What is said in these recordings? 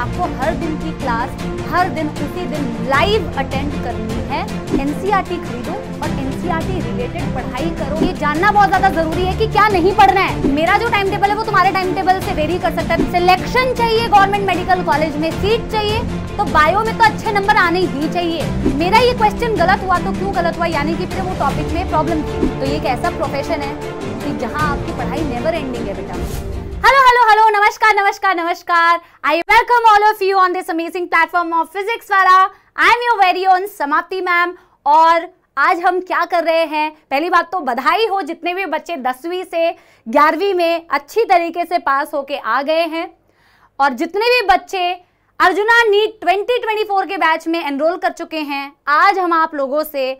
आपको हर दिन की क्लास हर दिन उसी दिन लाइव अटेंड करनी है एनसीईआरटी e खरीदो और एनसीईआरटी रिलेटेड e पढ़ाई करो ये जानना बहुत ज्यादा जरूरी है कि क्या नहीं पढ़ना है मेरा जो टाइम टेबल है वो तुम्हारे टाइम टेबल से वेरी कर सकता है सिलेक्शन चाहिए गवर्नमेंट मेडिकल कॉलेज में सीट चाहिए तो बायो में तो अच्छे नंबर आने ही चाहिए मेरा ये क्वेश्चन गलत हुआ तो क्यों गलत हुआ यानी कि फिर वो टॉपिक में प्रॉब्लम थी तो ये एक ऐसा प्रोफेशन है कि जहाँ आपकी पढ़ाई नेवर एंडिंग है बेटा हेलो हेलो हेलो नमस्कार नमस्कार नमस्कार I welcome all of you on this amazing platform of physics वाला I am your very own Samapti ma'am और आज हम क्या कर रहे हैं पहली बात तो बधाई हो जितने भी बच्चे दसवीं से ग्यारहवीं में अच्छी तरीके से पास होके आ गए हैं और जितने भी बच्चे अर्जुना नीट 2024 के बैच में एनरोल कर चुके हैं आज हम आप लोगों से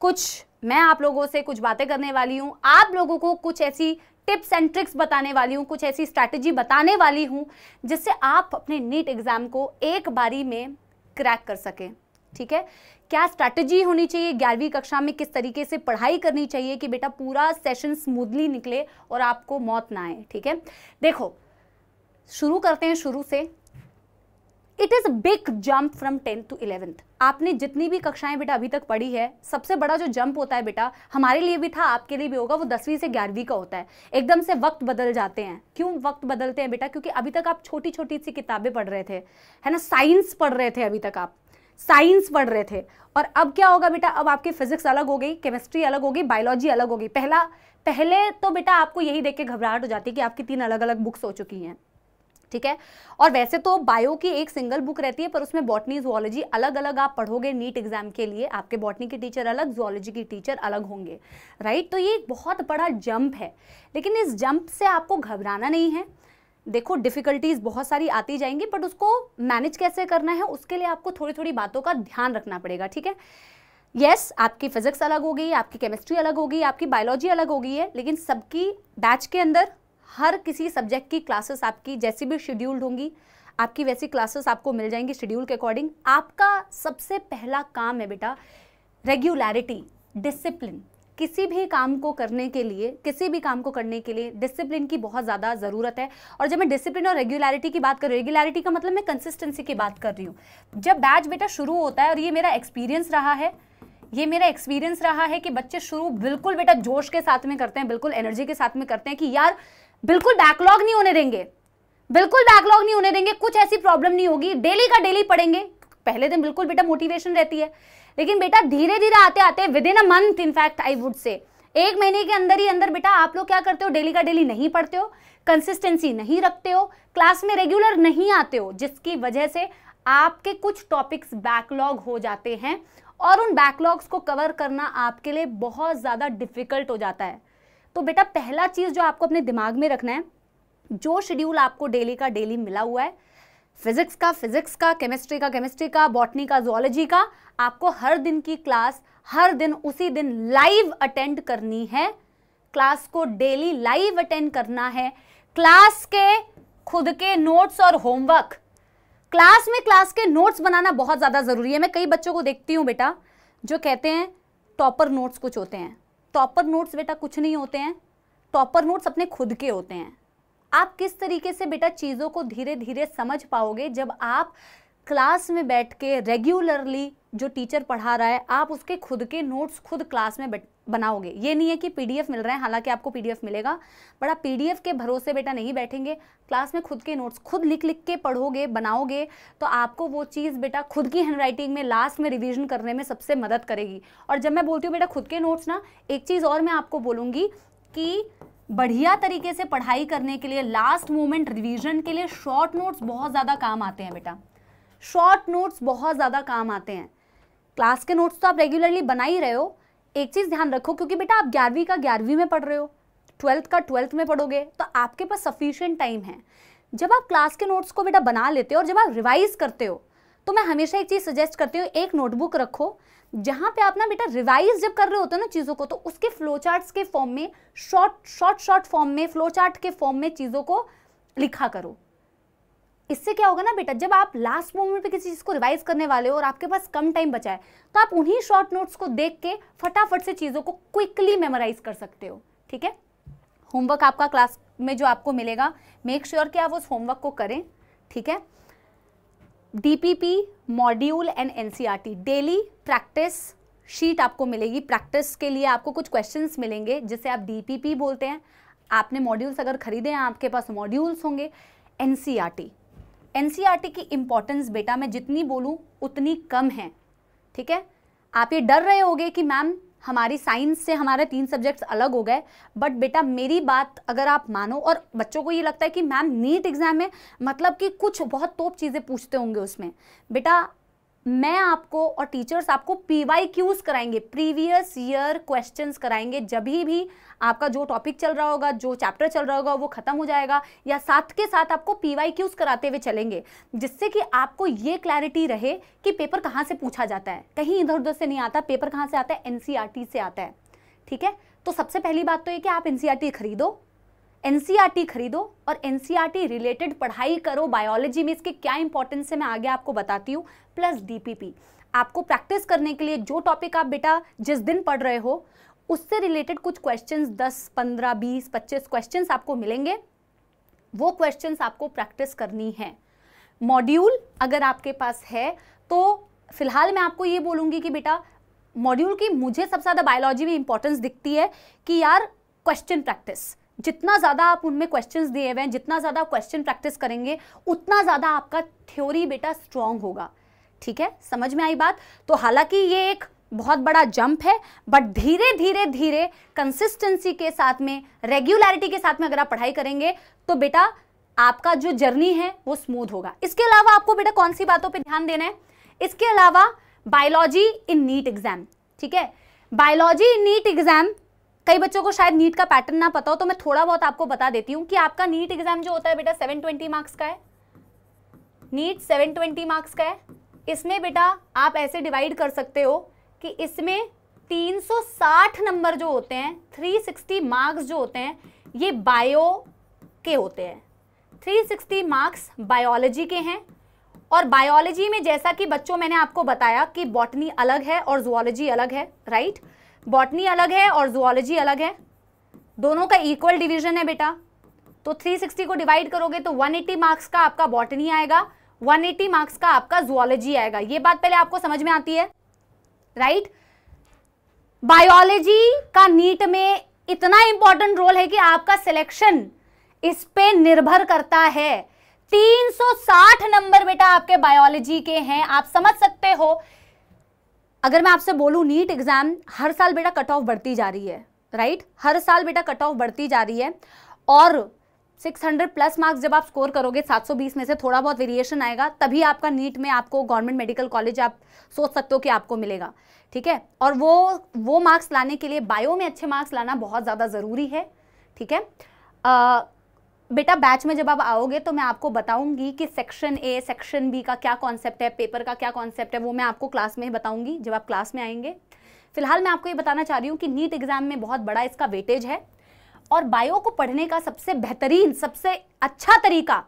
कुछ मैं आप लोगों से कुछ बातें करने वाली हूँ आप लोगों को कुछ ऐसी टिप्स एंड ट्रिक्स बताने वाली हूँ कुछ ऐसी स्ट्रैटेजी बताने वाली हूँ जिससे आप अपने नीट एग्ज़ाम को एक बारी में क्रैक कर सकें ठीक है क्या स्ट्रैटेजी होनी चाहिए ग्यारहवीं कक्षा में किस तरीके से पढ़ाई करनी चाहिए कि बेटा पूरा सेशन स्मूथली निकले और आपको मौत ना आए ठीक है देखो शुरू करते हैं शुरू से it is big jump from tenth to eleventh आपने जितनी भी कक्षाएं बेटा अभी तक पढ़ी है सबसे बड़ा जो जंप होता है बेटा हमारे लिए भी था आपके लिए भी होगा वो दसवीं से ग्यारहवीं का होता है एकदम से वक्त बदल जाते हैं क्यों वक्त बदलते हैं बेटा क्योंकि अभी तक आप छोटी छोटी सी किताबें पढ़ रहे थे है ना साइंस पढ़ रहे थे अभी तक आप साइंस पढ़ रहे थे और अब क्या होगा बेटा अब आपकी फिजिक्स अलग हो गई केमिस्ट्री अलग होगी बायोलॉजी अलग हो गई पहला पहले तो बेटा आपको यही देख के घबराहट हो जाती है कि आपकी तीन अलग अलग बुक्स हो चुकी हैं ठीक है और वैसे तो बायो की एक सिंगल बुक रहती है पर उसमें बॉटनी जोलॉजी अलग अलग आप पढ़ोगे नीट एग्जाम के लिए आपके बॉटनी के टीचर अलग जोलॉजी के टीचर अलग होंगे राइट तो ये एक बहुत बड़ा जंप है लेकिन इस जंप से आपको घबराना नहीं है देखो डिफ़िकल्टीज़ बहुत सारी आती जाएंगी बट उसको मैनेज कैसे करना है उसके लिए आपको थोड़ी थोड़ी बातों का ध्यान रखना पड़ेगा ठीक है यस yes, आपकी फिजिक्स अलग हो गई आपकी केमिस्ट्री अलग हो गई आपकी बायोलॉजी अलग हो गई है लेकिन सबकी बैच के अंदर हर किसी सब्जेक्ट की क्लासेस आपकी जैसी भी शेड्यूल्ड होंगी आपकी वैसी क्लासेस आपको मिल जाएंगी शेड्यूल के अकॉर्डिंग आपका सबसे पहला काम है बेटा रेगुलरिटी डिसिप्लिन किसी भी काम को करने के लिए किसी भी काम को करने के लिए डिसिप्लिन की बहुत ज़्यादा ज़रूरत है और जब मैं डिसिप्लिन और रेगुलरिटी की बात कर रही हूँ रेगुलरिटी का मतलब मैं कंसिस्टेंसी की बात कर रही हूँ जब बैच बेटा शुरू होता है और ये मेरा एक्सपीरियंस रहा है ये मेरा एक्सपीरियंस रहा है कि बच्चे शुरू बिल्कुल बेटा जोश के साथ में करते हैं बिल्कुल एनर्जी के साथ में करते हैं कि यार बिल्कुल बैकलॉग नहीं होने देंगे बिल्कुल बैकलॉग नहीं होने देंगे कुछ ऐसी प्रॉब्लम नहीं होगी डेली का डेली पढ़ेंगे पहले दिन बिल्कुल बेटा मोटिवेशन रहती है लेकिन बेटा धीरे धीरे आते आते within a month in fact I would say एक महीने के अंदर ही अंदर बेटा आप लोग क्या करते हो डेली का डेली नहीं पढ़ते हो कंसिस्टेंसी नहीं रखते हो क्लास में रेगुलर नहीं आते हो जिसकी वजह से आपके कुछ टॉपिक्स बैकलॉग हो जाते हैं और उन बैकलॉग्स को कवर करना आपके लिए बहुत ज़्यादा डिफिकल्ट हो जाता है तो बेटा पहला चीज़ जो आपको अपने दिमाग में रखना है जो शेड्यूल आपको डेली का डेली मिला हुआ है फिजिक्स का फिजिक्स का केमिस्ट्री का केमिस्ट्री का बॉटनी का जोलॉजी का आपको हर दिन की क्लास हर दिन उसी दिन लाइव अटेंड करनी है क्लास को डेली लाइव अटेंड करना है क्लास के खुद के नोट्स और होमवर्क क्लास में क्लास के नोट्स बनाना बहुत ज़्यादा ज़रूरी है मैं कई बच्चों को देखती हूँ बेटा जो कहते हैं टॉपर नोट्स कुछ होते हैं टॉपर नोट्स बेटा कुछ नहीं होते हैं टॉपर नोट्स अपने खुद के होते हैं आप किस तरीके से बेटा चीज़ों को धीरे धीरे समझ पाओगे जब आप क्लास में बैठ के रेगुलरली जो टीचर पढ़ा रहा है आप उसके खुद के नोट्स खुद क्लास में बैठ बनाओगे ये नहीं है कि पीडीएफ मिल रहे हैं हालांकि आपको पीडीएफ मिलेगा बट आप पी के भरोसे बेटा नहीं बैठेंगे क्लास में खुद के नोट्स खुद लिख लिख के पढ़ोगे बनाओगे तो आपको वो चीज़ बेटा खुद की हैंडराइटिंग में लास्ट में रिविजन करने में सबसे मदद करेगी और जब मैं बोलती हूँ बेटा खुद के नोट्स ना एक चीज़ और मैं आपको बोलूँगी कि बढ़िया तरीके से पढ़ाई करने के लिए लास्ट मोमेंट रिविजन के लिए शॉर्ट नोट्स बहुत ज़्यादा काम आते हैं बेटा शॉर्ट नोट्स बहुत ज़्यादा काम आते हैं क्लास के नोट्स तो आप रेगुलरली बना ही रहे हो एक चीज़ ध्यान रखो क्योंकि बेटा आप ग्यारहवीं का ग्यारहवीं में पढ़ रहे हो ट्वेल्थ का ट्वेल्थ में पढ़ोगे तो आपके पास सफिशियंट टाइम है जब आप क्लास के नोट्स को बेटा बना लेते हो और जब आप रिवाइज करते हो तो मैं हमेशा एक चीज़ सजेस्ट करती हूँ एक नोटबुक रखो जहां पे आप ना बेटा रिवाइज जब कर रहे होते हो ना चीज़ों को तो उसके फ्लो चार्ट के फॉर्म में शॉर्ट शॉर्ट शॉर्ट फॉर्म में फ्लो चार्ट के फॉर्म में चीज़ों को लिखा करो इससे क्या होगा ना बेटा जब आप लास्ट मोमेंट पे किसी चीज़ को रिवाइज करने वाले हो और आपके पास कम टाइम बचा है तो आप उन्हीं शॉर्ट नोट्स को देख के फटाफट से चीज़ों को क्विकली मेमोराइज कर सकते हो ठीक है होमवर्क आपका क्लास में जो आपको मिलेगा मेक श्योर sure कि आप उस होमवर्क को करें ठीक है DPP module and NCERT daily practice sheet आपको मिलेगी प्रैक्टिस के लिए आपको कुछ क्वेश्चंस मिलेंगे जिसे आप डीपीपी बोलते हैं आपने मॉड्यूल्स अगर खरीदे हैं आपके पास मॉड्यूल्स होंगे एनसीईआरटी एनसीईआरटी की इम्पोर्टेंस बेटा मैं जितनी बोलूँ उतनी कम है ठीक है आप ये डर रहे होगे कि मैम हमारी साइंस से हमारे तीन सब्जेक्ट्स अलग हो गए बट बेटा मेरी बात अगर आप मानो और बच्चों को ये लगता है कि मैम नीट एग्ज़ाम है मतलब कि कुछ बहुत तोप चीज़ें पूछते होंगे उसमें बेटा मैं आपको और टीचर्स आपको पी वाई क्यूज कराएंगे प्रीवियस ईयर क्वेश्चंस कराएंगे जब भी आपका जो टॉपिक चल रहा होगा जो चैप्टर चल रहा होगा वो खत्म हो जाएगा या साथ के साथ आपको पी वाई क्यूज कराते हुए चलेंगे जिससे कि आपको ये क्लैरिटी रहे कि पेपर कहाँ से पूछा जाता है कहीं इधर उधर से नहीं आता पेपर कहाँ से आता है एन e से आता है ठीक है तो सबसे पहली बात तो ये कि आप एन e खरीदो एनसीईआरटी खरीदो और एनसीईआरटी रिलेटेड पढ़ाई करो बायोलॉजी में इसके क्या इंपॉर्टेंस है मैं आगे आपको बताती हूँ प्लस डीपीपी आपको प्रैक्टिस करने के लिए जो टॉपिक आप बेटा जिस दिन पढ़ रहे हो उससे रिलेटेड कुछ क्वेश्चंस 10, 15, 20, 25 क्वेश्चंस आपको मिलेंगे वो क्वेश्चंस आपको प्रैक्टिस करनी है मॉड्यूल अगर आपके पास है तो फिलहाल मैं आपको ये बोलूँगी कि बेटा मॉड्यूल की मुझे सबसे ज़्यादा बायोलॉजी में इंपॉर्टेंस दिखती है कि यार क्वेश्चन प्रैक्टिस जितना ज़्यादा आप उनमें क्वेश्चन दिए हुए हैं जितना ज़्यादा आप क्वेश्चन प्रैक्टिस करेंगे उतना ज़्यादा आपका थ्योरी बेटा स्ट्रांग होगा ठीक है समझ में आई बात तो हालांकि ये एक बहुत बड़ा जंप है बट धीरे धीरे धीरे कंसिस्टेंसी के साथ में रेगुलरिटी के साथ में अगर आप पढ़ाई करेंगे तो बेटा आपका जो जर्नी है वो स्मूथ होगा इसके अलावा आपको बेटा कौन सी बातों पे ध्यान देना है इसके अलावा बायोलॉजी इन नीट एग्जाम ठीक है बायोलॉजी इन नीट एग्जाम कई बच्चों को शायद नीट का पैटर्न ना पता हो तो मैं थोड़ा बहुत आपको बता देती हूँ कि आपका नीट एग्जाम जो होता है बेटा 720 मार्क्स का है नीट 720 मार्क्स का है इसमें बेटा आप ऐसे डिवाइड कर सकते हो कि इसमें 360 नंबर जो होते हैं 360 मार्क्स जो होते हैं ये बायो के होते हैं 360 मार्क्स बायोलॉजी के हैं और बायोलॉजी में जैसा कि बच्चों मैंने आपको बताया कि बॉटनी अलग है और जुआलॉजी अलग है राइट बॉटनी अलग है और जुआलॉजी अलग है दोनों का इक्वल डिवीजन है बेटा तो 360 को डिवाइड करोगे तो 180 मार्क्स का आपका बॉटनी आएगा 180 मार्क्स का आपका जुआलॉजी आएगा ये बात पहले आपको समझ में आती है राइट बायोलॉजी का नीट में इतना इंपॉर्टेंट रोल है कि आपका सिलेक्शन इस पे निर्भर करता है 360 नंबर बेटा आपके बायोलॉजी के हैं आप समझ सकते हो अगर मैं आपसे बोलूँ नीट एग्ज़ाम हर साल बेटा कट ऑफ बढ़ती जा रही है राइट हर साल बेटा कट ऑफ बढ़ती जा रही है और 600 प्लस मार्क्स जब आप स्कोर करोगे 720 में से थोड़ा बहुत वेरिएशन आएगा तभी आपका नीट में आपको गवर्नमेंट मेडिकल कॉलेज आप सोच सकते हो कि आपको मिलेगा ठीक है और वो वो मार्क्स लाने के लिए बायो में अच्छे मार्क्स लाना बहुत ज़्यादा ज़रूरी है ठीक है बेटा बैच में जब आप आओगे तो मैं आपको बताऊंगी कि सेक्शन ए सेक्शन बी का क्या कॉन्सेप्ट है पेपर का क्या कॉन्सेप्ट है वो मैं आपको क्लास में बताऊंगी जब आप क्लास में आएंगे फिलहाल मैं आपको ये बताना चाह रही हूँ कि नीट एग्जाम में बहुत बड़ा इसका वेटेज है और बायो को पढ़ने का सबसे बेहतरीन सबसे अच्छा तरीका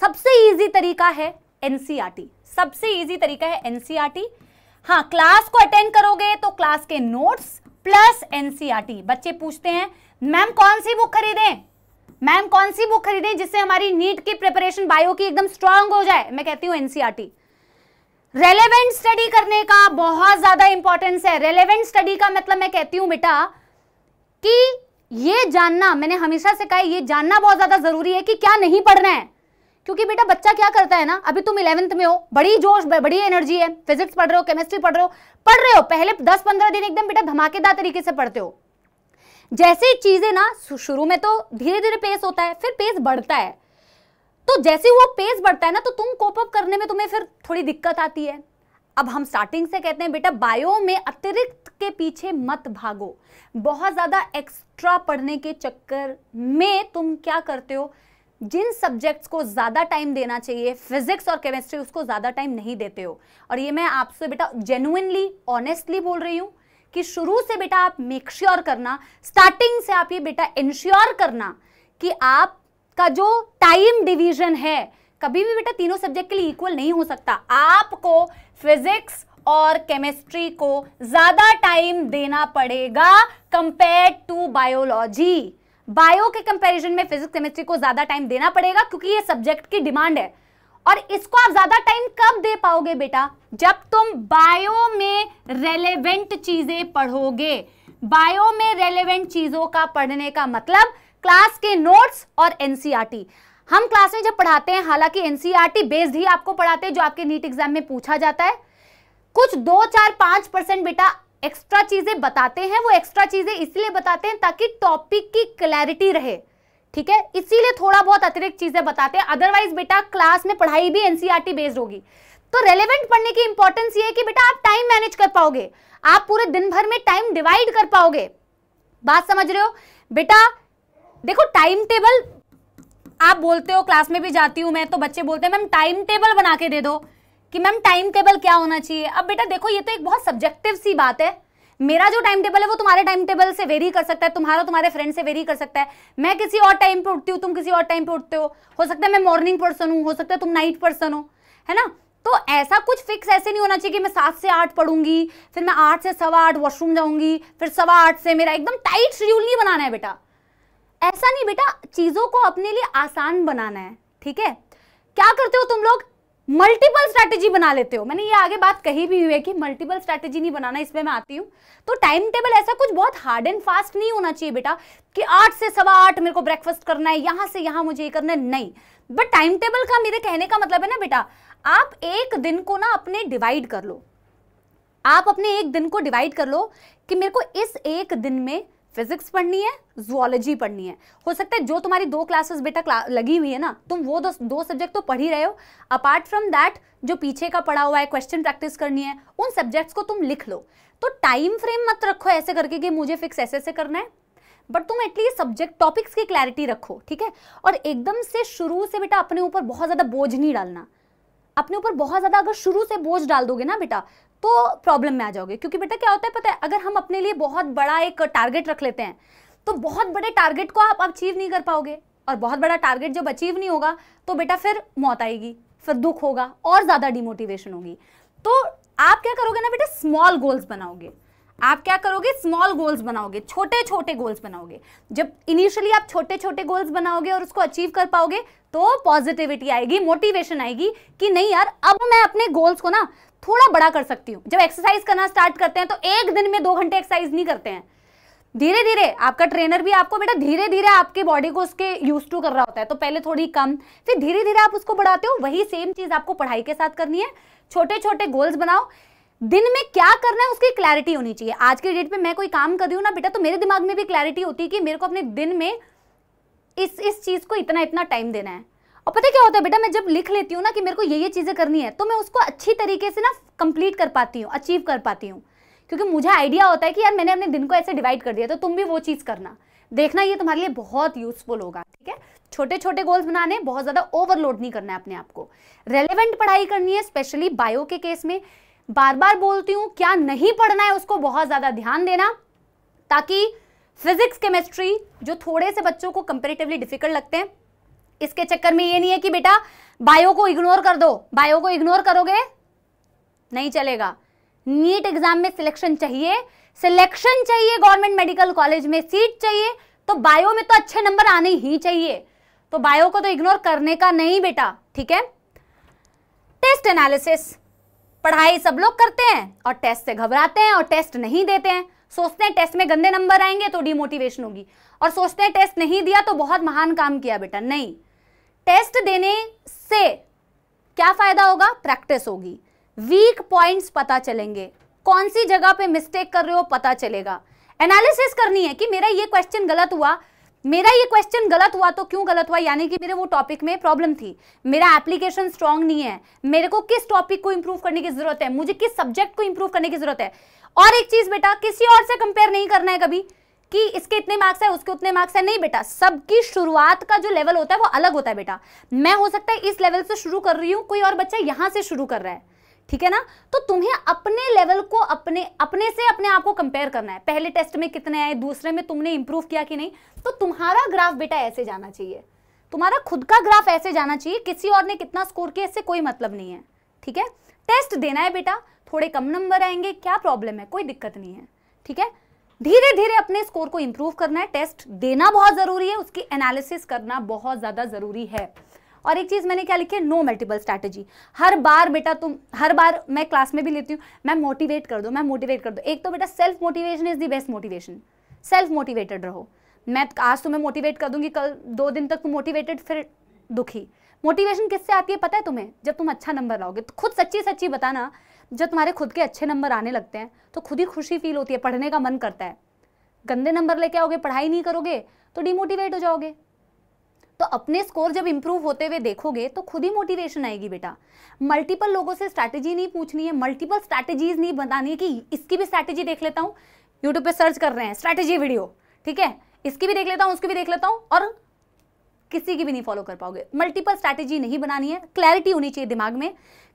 सबसे ईजी तरीका है एन e सबसे ईजी तरीका है एनसीईआरटी e हाँ क्लास को अटेंड करोगे तो क्लास के नोट्स प्लस एनसीआरटी बच्चे पूछते हैं मैम कौन सी बुक खरीदें मैम कौन सी बुक खरीदें जिससे हमारी नीट की प्रिपरेशन बायो की एकदम स्ट्रांग हो जाए मैं कहती हूं एनसीआरटी रेलेवेंट स्टडी करने का बहुत ज्यादा इंपॉर्टेंस है रेलेवेंट स्टडी का मतलब मैं कहती हूं बेटा कि ये जानना मैंने हमेशा से कहा ये जानना बहुत ज्यादा जरूरी है कि क्या नहीं पढ़ना है क्योंकि बेटा बच्चा क्या करता है ना अभी तुम इलेवंथ में हो बड़ी जोश बड़ी एनर्जी है फिजिक्स पढ़ रहे हो केमिस्ट्री पढ़ रहे हो पढ़ रहे हो पहले दस पंद्रह दिन एकदम बेटा धमाकेदार तरीके से पढ़ते हो जैसे चीज़ें ना शुरू में तो धीरे धीरे पेस होता है फिर पेस बढ़ता है तो जैसे वो पेस बढ़ता है ना तो तुम कोप अप करने में तुम्हें फिर थोड़ी दिक्कत आती है अब हम स्टार्टिंग से कहते हैं बेटा बायो में अतिरिक्त के पीछे मत भागो बहुत ज़्यादा एक्स्ट्रा पढ़ने के चक्कर में तुम क्या करते हो जिन सब्जेक्ट्स को ज़्यादा टाइम देना चाहिए फिजिक्स और केमिस्ट्री उसको ज़्यादा टाइम नहीं देते हो और ये मैं आपसे बेटा जेन्युनली ऑनेस्टली बोल रही हूँ कि शुरू से बेटा आप मेक श्योर करना स्टार्टिंग से आप ये बेटा इंश्योर करना कि आप का जो टाइम डिवीजन है कभी भी बेटा तीनों सब्जेक्ट के लिए इक्वल नहीं हो सकता आपको फिजिक्स और केमिस्ट्री को ज़्यादा टाइम देना पड़ेगा कंपेयर टू बायोलॉजी बायो के कंपैरिजन में फिजिक्स केमिस्ट्री को ज़्यादा टाइम देना पड़ेगा क्योंकि ये सब्जेक्ट की डिमांड है और इसको आप ज्यादा टाइम कब दे पाओगे बेटा जब तुम बायो में रेलेवेंट चीजें पढ़ोगे बायो में रेलेवेंट चीजों का पढ़ने का मतलब क्लास के नोट्स और एनसीईआरटी e हम क्लास में जब पढ़ाते हैं हालांकि एनसीईआरटी बेस्ड e ही आपको पढ़ाते हैं जो आपके नीट एग्जाम में पूछा जाता है कुछ दो चार पांच परसेंट बेटा एक्स्ट्रा चीजें बताते हैं वो एक्स्ट्रा चीजें इसलिए बताते हैं ताकि टॉपिक की क्लैरिटी रहे ठीक है इसीलिए थोड़ा बहुत अतिरिक्त चीजें बताते हैं अदरवाइज बेटा क्लास में पढ़ाई भी एनसीईआरटी बेस्ड e होगी तो रेलेवेंट पढ़ने की इंपॉर्टेंस ये है कि बेटा आप टाइम मैनेज कर पाओगे आप पूरे दिन भर में टाइम डिवाइड कर पाओगे बात समझ रहे हो बेटा देखो टाइम टेबल आप बोलते हो क्लास में भी जाती हूं मैं तो बच्चे बोलते हैं मैम टाइम टेबल बना के दे दो कि मैम टाइम टेबल क्या होना चाहिए अब बेटा देखो ये तो एक बहुत सब्जेक्टिव सी बात है मेरा जो टाइम टेबल है वो तुम्हारे टाइम टेबल से वेरी कर सकता है तुम्हारा तुम्हारे फ्रेंड से वेरी कर सकता है मैं किसी और टाइम पे उठती हूँ तुम किसी और टाइम पे उठते हो हो सकता है मैं मॉर्निंग पर्सन हूँ हो सकता है तुम नाइट पर्सन हो है ना तो ऐसा कुछ फिक्स ऐसे नहीं होना चाहिए कि मैं सात से आठ पढ़ूंगी फिर मैं आठ से सवा आठ वॉशरूम जाऊंगी फिर सवा आठ से मेरा एकदम टाइट शेड्यूल नहीं बनाना है बेटा ऐसा नहीं बेटा चीज़ों को अपने लिए आसान बनाना है ठीक है क्या करते हो तुम लोग मल्टीपल स्ट्रैटेजी बना लेते हो मैंने ये आगे बात कही भी हुई है कि मल्टीपल स्ट्रैटेजी नहीं बनाना इसमें मैं आती हूं तो टाइम टेबल ऐसा कुछ बहुत हार्ड एंड फास्ट नहीं होना चाहिए बेटा कि आठ से सवा आठ मेरे को ब्रेकफास्ट करना है यहां से यहां मुझे ये करना है नहीं बट टाइम टेबल का मेरे कहने का मतलब है ना बेटा आप एक दिन को ना अपने डिवाइड कर लो आप अपने एक दिन को डिवाइड कर लो कि मेरे को इस एक दिन में फिजिक्स पढ़नी है जुआलॉजी पढ़नी है हो सकता है जो तुम्हारी दो क्लासेस बेटा क्ला, लगी हुई है ना तुम वो दो, दो सब्जेक्ट तो पढ़ ही रहे हो अपार्ट फ्रॉम दैट जो पीछे का पढ़ा हुआ है क्वेश्चन प्रैक्टिस करनी है उन सब्जेक्ट्स को तुम लिख लो तो टाइम फ्रेम मत रखो ऐसे करके कि मुझे फिक्स ऐसे ऐसे करना है बट तुम एटलीस्ट सब्जेक्ट टॉपिक्स की क्लैरिटी रखो ठीक है और एकदम से शुरू से बेटा अपने ऊपर बहुत ज़्यादा बोझ नहीं डालना अपने ऊपर बहुत ज़्यादा अगर शुरू से बोझ डाल दोगे ना बेटा तो प्रॉब्लम में आ जाओगे क्योंकि बेटा क्या होता है पता है अगर हम अपने लिए बहुत बड़ा एक टारगेट रख लेते हैं तो बहुत बड़े टारगेट को आप अचीव नहीं कर पाओगे और बहुत बड़ा टारगेट जब अचीव नहीं होगा तो बेटा फिर मौत आएगी फिर दुख होगा और ज़्यादा डिमोटिवेशन होगी तो आप क्या करोगे ना बेटा स्मॉल गोल्स बनाओगे आप क्या करोगे स्मॉल गोल्स बनाओगे छोटे छोटे गोल्स बनाओगे जब इनिशियली आप छोटे छोटे गोल्स बनाओगे और उसको अचीव कर पाओगे तो पॉजिटिविटी आएगी मोटिवेशन आएगी कि नहीं यार अब मैं अपने गोल्स को ना थोड़ा बड़ा कर सकती हूँ जब एक्सरसाइज करना स्टार्ट करते हैं तो एक दिन में दो घंटे एक्सरसाइज नहीं करते हैं धीरे धीरे आपका ट्रेनर भी आपको बेटा धीरे धीरे आपके बॉडी को उसके यूज टू कर रहा होता है तो पहले थोड़ी कम फिर धीरे धीरे आप उसको बढ़ाते हो वही सेम चीज आपको पढ़ाई के साथ करनी है छोटे छोटे गोल्स बनाओ दिन में क्या करना है उसकी क्लैरिटी होनी चाहिए आज के डेट में मैं कोई काम कर रही हूँ ना बेटा तो मेरे दिमाग में भी क्लैरिटी होती है कि मेरे को अपने दिन में इस इस चीज़ को इतना इतना टाइम देना है और पता क्या होता है बेटा मैं जब लिख लेती हूँ ना कि मेरे को ये ये चीज़ें करनी है तो मैं उसको अच्छी तरीके से ना कंप्लीट कर पाती हूँ अचीव कर पाती हूँ क्योंकि मुझे आइडिया होता है कि यार मैंने अपने दिन को ऐसे डिवाइड कर दिया तो तुम भी वो चीज़ करना देखना ये तुम्हारे लिए बहुत यूजफुल होगा ठीक है छोटे छोटे गोल्स बनाने बहुत ज़्यादा ओवरलोड नहीं करना है अपने आप को रेलिवेंट पढ़ाई करनी है स्पेशली बायो के केस में बार बार बोलती हूँ क्या नहीं पढ़ना है उसको बहुत ज़्यादा ध्यान देना ताकि फिजिक्स केमिस्ट्री जो थोड़े से बच्चों को कंपेरेटिवली डिफिकल्ट लगते हैं इसके चक्कर में ये नहीं है कि बेटा बायो को इग्नोर कर दो बायो को इग्नोर करोगे नहीं चलेगा नीट एग्जाम में सिलेक्शन चाहिए सिलेक्शन चाहिए गवर्नमेंट मेडिकल कॉलेज में सीट चाहिए तो बायो में तो अच्छे नंबर आने ही चाहिए तो बायो को तो इग्नोर करने का नहीं बेटा ठीक है टेस्ट एनालिसिस पढ़ाई सब लोग करते हैं और टेस्ट से घबराते हैं और टेस्ट नहीं देते हैं सोचते हैं टेस्ट में गंदे नंबर आएंगे तो डिमोटिवेशन होगी और सोचते हैं टेस्ट नहीं दिया तो बहुत महान काम किया बेटा नहीं टेस्ट देने से क्या फायदा होगा प्रैक्टिस होगी वीक पॉइंट्स पता चलेंगे कौन सी जगह पे मिस्टेक कर रहे हो पता चलेगा एनालिसिस करनी है कि मेरा ये क्वेश्चन गलत हुआ मेरा ये क्वेश्चन गलत हुआ तो क्यों गलत हुआ यानी कि मेरे वो टॉपिक में प्रॉब्लम थी मेरा एप्लीकेशन स्ट्रांग नहीं है मेरे को किस टॉपिक को इंप्रूव करने की जरूरत है मुझे किस सब्जेक्ट को इंप्रूव करने की जरूरत है और एक चीज बेटा किसी और से कंपेयर नहीं करना है कभी कि इसके इतने मार्क्स है उसके उतने मार्क्स है नहीं बेटा सबकी शुरुआत का जो लेवल होता है वो अलग होता है बेटा मैं हो सकता है इस लेवल से शुरू कर रही हूं कोई और बच्चा यहां से शुरू कर रहा है ठीक है ना तो तुम्हें अपने लेवल को अपने अपने से अपने आप को कंपेयर करना है पहले टेस्ट में कितने आए दूसरे में तुमने इंप्रूव किया कि नहीं तो तुम्हारा ग्राफ बेटा ऐसे जाना चाहिए तुम्हारा खुद का ग्राफ ऐसे जाना चाहिए किसी और ने कितना स्कोर किया इससे कोई मतलब नहीं है ठीक है टेस्ट देना है बेटा थोड़े कम नंबर आएंगे क्या प्रॉब्लम है कोई दिक्कत नहीं है ठीक है धीरे धीरे अपने स्कोर को इंप्रूव करना है टेस्ट देना बहुत ज़रूरी है उसकी एनालिसिस करना बहुत ज़्यादा ज़रूरी है और एक चीज़ मैंने क्या लिखी है नो मल्टीपल स्ट्रैटेजी हर बार बेटा तुम हर बार मैं क्लास में भी लेती हूँ मैं मोटिवेट कर दो मैं मोटिवेट कर दो एक तो बेटा self motivation is the best motivation self motivated रहो मैं आज तुम्हें मोटिवेट कर दूंगी कल दो दिन तक तुम मोटिवेटेड फिर दुखी मोटिवेशन किससे आती है पता है तुम्हें जब तुम अच्छा नंबर लाओगे तो खुद सच्ची सच्ची बताना जब तुम्हारे खुद के अच्छे नंबर आने लगते हैं तो खुद ही खुशी फील होती है पढ़ने का मन करता है गंदे नंबर लेके आओगे पढ़ाई नहीं करोगे तो डिमोटिवेट हो जाओगे तो अपने स्कोर जब इंप्रूव होते हुए देखोगे तो खुद ही मोटिवेशन आएगी बेटा मल्टीपल लोगों से स्ट्रैटेजी नहीं पूछनी है मल्टीपल स्ट्रैटेजीज नहीं बतानी है कि इसकी भी स्ट्रैटेजी देख लेता हूँ यूट्यूब पे सर्च कर रहे हैं स्ट्रैटेजी वीडियो ठीक है इसकी भी देख लेता हूँ उसकी भी देख लेता हूँ और किसी की भी नहीं फॉलो कर पाओगे मल्टीपल स्ट्रैटेजी नहीं बनानी है क्लैरिटी होनी चाहिए दिमाग में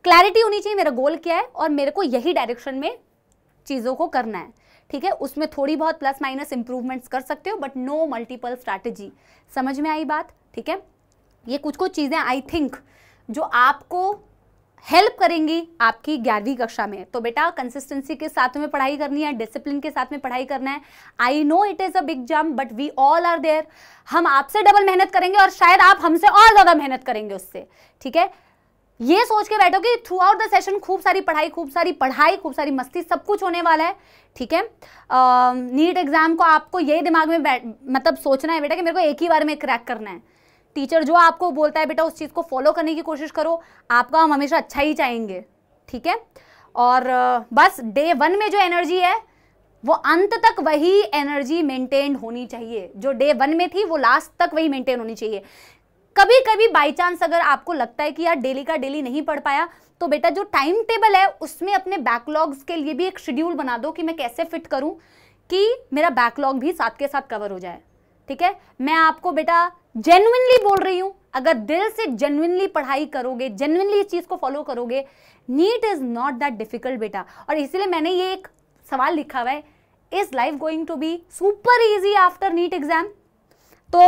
क्लैरिटी होनी चाहिए मेरा गोल क्या है और मेरे को यही डायरेक्शन में चीज़ों को करना है ठीक है उसमें थोड़ी बहुत प्लस माइनस इंप्रूवमेंट्स कर सकते हो बट नो मल्टीपल स्ट्रैटेजी समझ में आई बात ठीक है ये कुछ कुछ चीज़ें आई थिंक जो आपको हेल्प करेंगी आपकी ग्यारहवीं कक्षा में तो बेटा कंसिस्टेंसी के साथ में पढ़ाई करनी है डिसिप्लिन के साथ में पढ़ाई करना है I know it is a big jump but we all are there हम आपसे डबल मेहनत करेंगे और शायद आप हमसे और ज़्यादा मेहनत करेंगे उससे ठीक है ये सोच के बैठो कि थ्रू आउट द सेशन खूब सारी पढ़ाई खूब सारी पढ़ाई खूब सारी मस्ती सब कुछ होने वाला है ठीक है नीट एग्जाम को आपको यही दिमाग में मतलब सोचना है बेटा कि मेरे को एक ही बार में क्रैक करना है टीचर जो आपको बोलता है बेटा उस चीज़ को फॉलो करने की कोशिश करो आपका हम हमेशा अच्छा ही चाहेंगे ठीक है और बस डे वन में जो एनर्जी है वो अंत तक वही एनर्जी मेंटेन होनी चाहिए जो डे वन में थी वो लास्ट तक वही मेंटेन होनी चाहिए कभी कभी बाई चांस अगर आपको लगता है कि यार डेली का डेली नहीं पढ़ पाया तो बेटा जो टाइम टेबल है उसमें अपने बैकलॉग्स के लिए भी एक शेड्यूल बना दो कि मैं कैसे फिट करूं कि मेरा बैकलॉग भी साथ के साथ कवर हो जाए ठीक है मैं आपको बेटा जेन्युनली बोल रही हूँ अगर दिल से जेन्युनली पढ़ाई करोगे जेन्युनली इस चीज़ को फॉलो करोगे NEET is not that difficult बेटा और इसीलिए मैंने ये एक सवाल लिखा हुआ है is life going to be super easy after NEET exam तो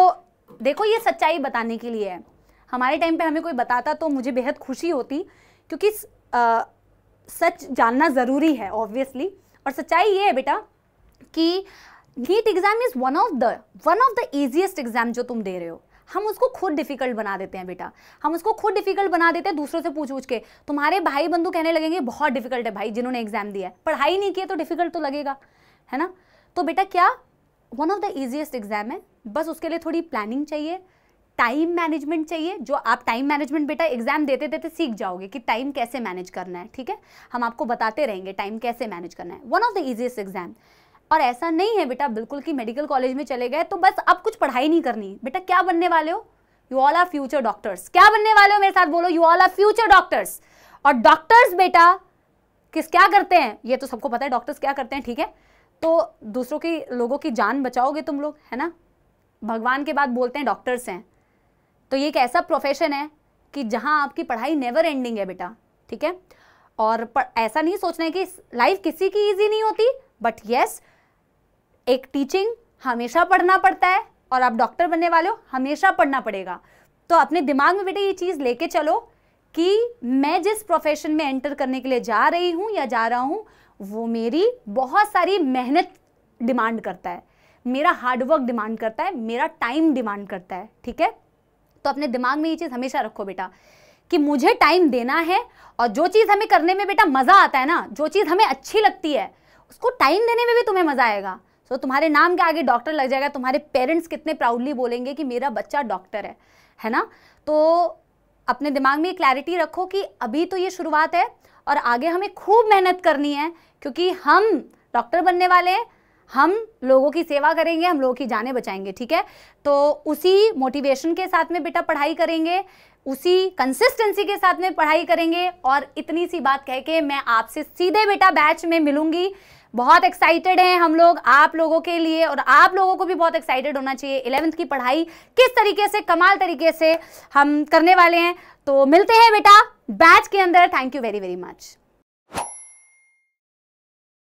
देखो ये सच्चाई बताने के लिए है हमारे टाइम पे हमें कोई बताता तो मुझे बेहद खुशी होती क्योंकि आ, सच जानना ज़रूरी है ऑब्वियसली और सच्चाई ये है बेटा कि NEET exam is one of the one of the easiest exam जो तुम दे रहे हो हम उसको खुद डिफिकल्ट बना देते हैं बेटा हम उसको खुद डिफिकल्ट बना देते हैं दूसरों से पूछ पूछ के तुम्हारे भाई बंधु कहने लगेंगे बहुत डिफिकल्ट है भाई जिन्होंने एग्ज़ाम दिया है पढ़ाई नहीं किया तो डिफिकल्ट तो लगेगा है ना तो बेटा क्या one of the easiest exam है बस उसके लिए थोड़ी प्लानिंग चाहिए टाइम मैनेजमेंट चाहिए जो आप टाइम मैनेजमेंट बेटा एग्जाम देते देते सीख जाओगे कि टाइम कैसे मैनेज करना है ठीक है हम आपको बताते रहेंगे टाइम कैसे मैनेज करना है one of the easiest exam और ऐसा नहीं है बेटा बिल्कुल कि मेडिकल कॉलेज में चले गए तो बस अब कुछ पढ़ाई नहीं करनी बेटा क्या बनने वाले हो you all are future doctors क्या बनने वाले हो मेरे साथ बोलो you all are future doctors और डॉक्टर्स बेटा किस क्या करते हैं ये तो सबको पता है डॉक्टर्स क्या करते हैं ठीक है तो दूसरों की लोगों की जान बचाओगे तुम लोग है ना भगवान के बाद बोलते हैं डॉक्टर्स हैं तो ये एक ऐसा प्रोफेशन है कि जहाँ आपकी पढ़ाई नेवर एंडिंग है बेटा ठीक है और पर ऐसा नहीं सोचना है कि लाइफ किसी की ईजी नहीं होती बट येस एक टीचिंग हमेशा पढ़ना पड़ता है और आप डॉक्टर बनने वाले हो हमेशा पढ़ना पड़ेगा तो अपने दिमाग में बेटे ये चीज़ लेके चलो कि मैं जिस प्रोफेशन में एंटर करने के लिए जा रही हूँ या जा रहा हूँ वो मेरी बहुत सारी मेहनत डिमांड करता है मेरा हार्डवर्क डिमांड करता है मेरा टाइम डिमांड करता है ठीक है तो अपने दिमाग में ये चीज़ हमेशा रखो बेटा कि मुझे टाइम देना है और जो चीज़ हमें करने में बेटा मज़ा आता है ना जो चीज़ हमें अच्छी लगती है उसको टाइम देने में भी तुम्हें मज़ा आएगा तो तुम्हारे नाम के आगे डॉक्टर लग जाएगा तुम्हारे पेरेंट्स कितने प्राउडली बोलेंगे कि मेरा बच्चा डॉक्टर है है ना तो अपने दिमाग में क्लैरिटी रखो कि अभी तो ये शुरुआत है और आगे हमें खूब मेहनत करनी है क्योंकि हम डॉक्टर बनने वाले हैं हम लोगों की सेवा करेंगे हम लोगों की जानें बचाएंगे ठीक है तो उसी मोटिवेशन के साथ में बेटा पढ़ाई करेंगे उसी कंसिस्टेंसी के साथ में पढ़ाई करेंगे और इतनी सी बात कह के मैं आपसे सीधे बेटा बैच में मिलूंगी बहुत एक्साइटेड हैं हम लोग आप लोगों के लिए और आप लोगों को भी बहुत एक्साइटेड होना चाहिए इलेवेंथ की पढ़ाई किस तरीके से कमाल तरीके से हम करने वाले हैं तो मिलते हैं बेटा बैच के अंदर thank you very very much